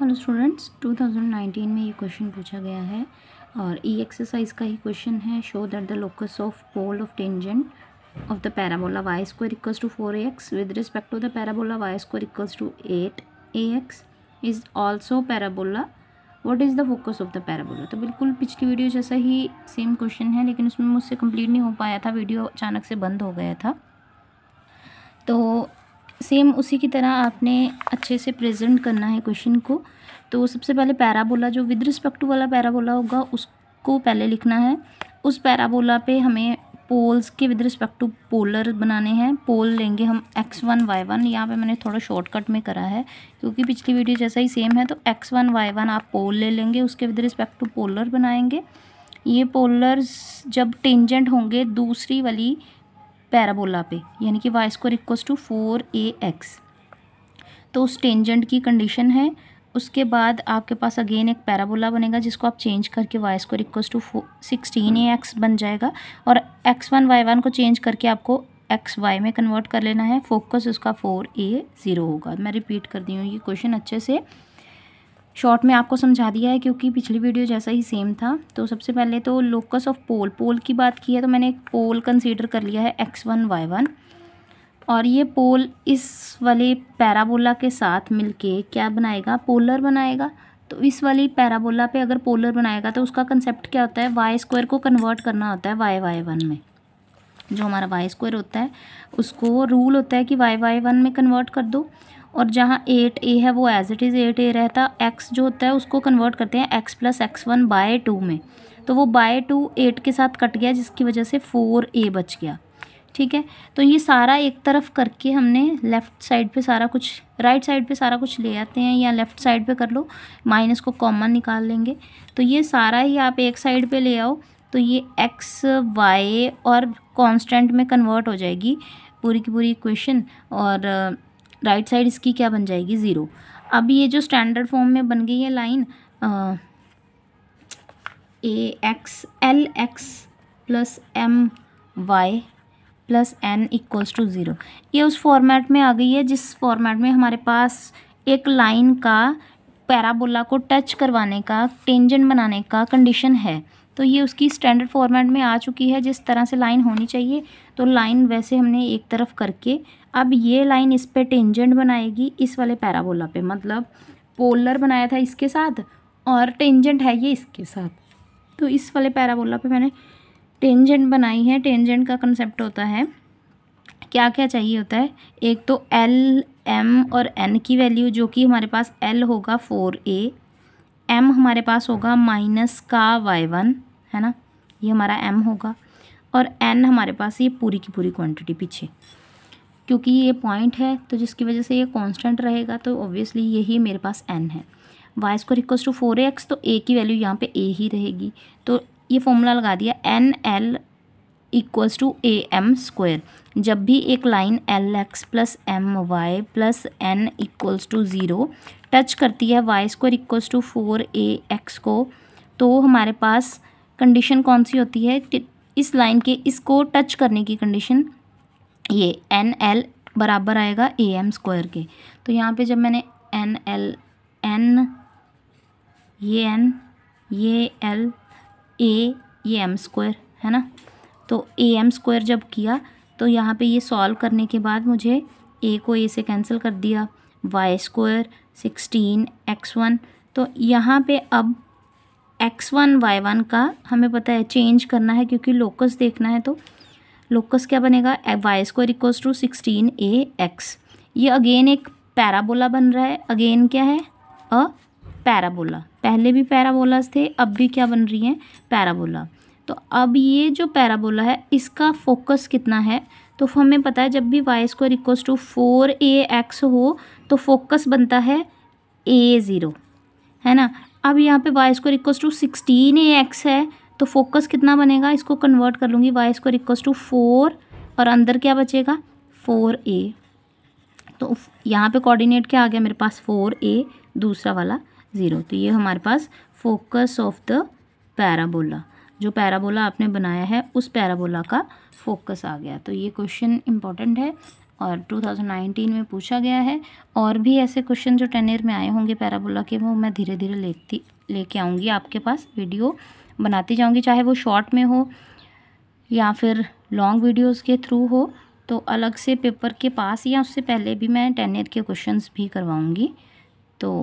hello students 2019 में ये question पूछा गया है और ई e एक्सरसाइज का ही क्वेश्चन है show that the locus of pole of tangent of the parabola Y square equals to four X with respect to the parabola Y square equals to eight A X is also parabola what is the focus of the parabola तो बिल्कुल पिछली video जैसा ही same question है लेकिन उसमें मुझसे complete नहीं हो पाया था वीडियो अचानक से बंद हो गया था तो सेम उसी की तरह आपने अच्छे से प्रेजेंट करना है क्वेश्चन को तो सबसे पहले पैराबोला जो विद रिस्पेक्ट टू वाला पैराबोला होगा उसको पहले लिखना है उस पैराबोला पे हमें पोल्स के विद रिस्पेक्ट टू पोलर बनाने हैं पोल लेंगे हम एक्स वन वाई वन यहाँ पर मैंने थोड़ा शॉर्टकट में करा है क्योंकि पिछली वीडियो जैसा ही सेम है तो एक्स वन वाई वन आप पोल ले लेंगे उसके विद रिस्पेक्ट टू पोलर बनाएंगे ये पोलर्स जब टेंजेंट होंगे दूसरी वाली पैराबोला पे यानी कि Y square equal to four A X तो उस टेंजेंट की कंडीशन है उसके बाद आपके पास अगेन एक पैराबोला बनेगा जिसको आप चेंज करके Y square equal to sixteen A X बन जाएगा और एक्स वन वाई वन को चेंज करके आपको एक्स वाई में कन्वर्ट कर लेना है फोकस उसका फोर ए ज़ीरो होगा मैं रिपीट कर दी हूँ ये क्वेश्चन अच्छे से शॉर्ट में आपको समझा दिया है क्योंकि पिछली वीडियो जैसा ही सेम था तो सबसे पहले तो लोकस ऑफ पोल पोल की बात की है तो मैंने एक पोल कंसीडर कर लिया है एक्स वन वाई वन और ये पोल इस वाले पैराबोला के साथ मिलके क्या बनाएगा पोलर बनाएगा तो इस वाली पैराबोला पे अगर पोलर बनाएगा तो उसका कंसेप्ट क्या होता है वाई स्क्वायर को कन्वर्ट करना होता है वाई वाई वन में जो हमारा वाई स्क्वायर होता है उसको रूल होता है कि वाई वाई वन में कन्वर्ट कर दो और जहाँ एट ए है वो as it is at A रहता एक्स जो होता है उसको कन्वर्ट करते हैं X plus X one by two में तो वो बाय टू एट के साथ कट गया जिसकी वजह से फोर ए बच गया ठीक है तो ये सारा एक तरफ करके हमने लेफ़्ट साइड पे सारा कुछ राइट साइड पे सारा कुछ ले आते हैं या लेफ़्ट साइड पे कर लो माइनस को कॉमन निकाल लेंगे तो ये सारा ही आप एक साइड पे ले आओ तो ये एक्स वाई और कांस्टेंट में कन्वर्ट हो जाएगी पूरी की पूरी इक्वेशन और राइट साइड इसकी क्या बन जाएगी ज़ीरो अब ये जो स्टैंडर्ड फॉर्म में बन गई है line A X L X plus M Y plus N equals to zero ये उस फॉर्मेट में आ गई है जिस फॉर्मेट में हमारे पास एक लाइन का पैराबोला को टच करवाने का टेंजन बनाने का कंडीशन है तो ये उसकी स्टैंडर्ड फॉर्मेट में आ चुकी है जिस तरह से लाइन होनी चाहिए तो लाइन वैसे हमने एक तरफ करके अब ये लाइन इस पर टेंजेंट बनाएगी इस वाले पैराबोला पे मतलब पोलर बनाया था इसके साथ और टेंजेंट है ये इसके साथ तो इस वाले पैराबोला पे मैंने टेंजेंट बनाई है टेंजेंट का कंसेप्ट होता है क्या क्या चाहिए होता है एक तो एल एम और एन की वैल्यू जो कि हमारे पास एल होगा फोर ए एम हमारे पास होगा माइनस का वाई वन है ना ये हमारा एम होगा और एन हमारे पास ये पूरी की पूरी क्वांटिटी पीछे क्योंकि ये पॉइंट है तो जिसकी वजह से ये कांस्टेंट रहेगा तो ऑब्वियसली यही मेरे पास एन है Y square equal to four X तो ए की वैल्यू यहाँ पे ए ही रहेगी तो ये फॉर्मूला लगा दिया N L equals to A M square जब भी एक line L X plus M Y plus N equals to zero touch करती है Y square equals to four A X को तो हमारे पास कंडीशन कौन सी होती है इस लाइन के इसको टच करने की कंडीशन ये एन एल बराबर आएगा ए एम स्क्वायर के तो यहाँ पे जब मैंने एन एल एन ये एन ये एल ए ये एम स्क्वायर है ना तो ए एम स्क्वायर जब किया तो यहाँ पे ये सॉल्व करने के बाद मुझे ए को ए से कैंसिल कर दिया Y square sixteen X one तो यहाँ पे अब एक्स वन वाई वन का हमें पता है चेंज करना है क्योंकि लोकस देखना है तो लोकस क्या बनेगा Y square equals to sixteen A X ये अगेन एक पैराबोला बन रहा है अगेन क्या है अ पैराबोला पहले भी पैराबोलास थे अब भी क्या बन रही हैं पैराबोला तो अब ये जो पैराबोला है इसका फोकस कितना है तो हमें पता है जब भी Y square equals to four A X हो तो फोकस बनता है ए ज़ीरो है ना अब यहाँ पे Y square equals to sixteen A X है तो फोकस कितना बनेगा इसको कन्वर्ट कर लूँगी Y square equals to four और अंदर क्या बचेगा फोर ए तो यहाँ पे कोऑर्डिनेट क्या आ गया मेरे पास फोर ए दूसरा वाला ज़ीरो तो ये हमारे पास फोकस ऑफ द पैराबोला जो पैराबोला आपने बनाया है उस पैराबोला का फोकस आ गया तो ये क्वेश्चन इंपॉर्टेंट है और 2019 में पूछा गया है और भी ऐसे क्वेश्चन जो टेन ईयर में आए होंगे पैराबोला के वो मैं धीरे धीरे लेती लेके आऊँगी आपके पास वीडियो बनाती जाऊँगी चाहे वो शॉर्ट में हो या फिर लॉन्ग वीडियोस के थ्रू हो तो अलग से पेपर के पास या उससे पहले भी मैं टेन ईयर के क्वेश्चन भी करवाऊँगी तो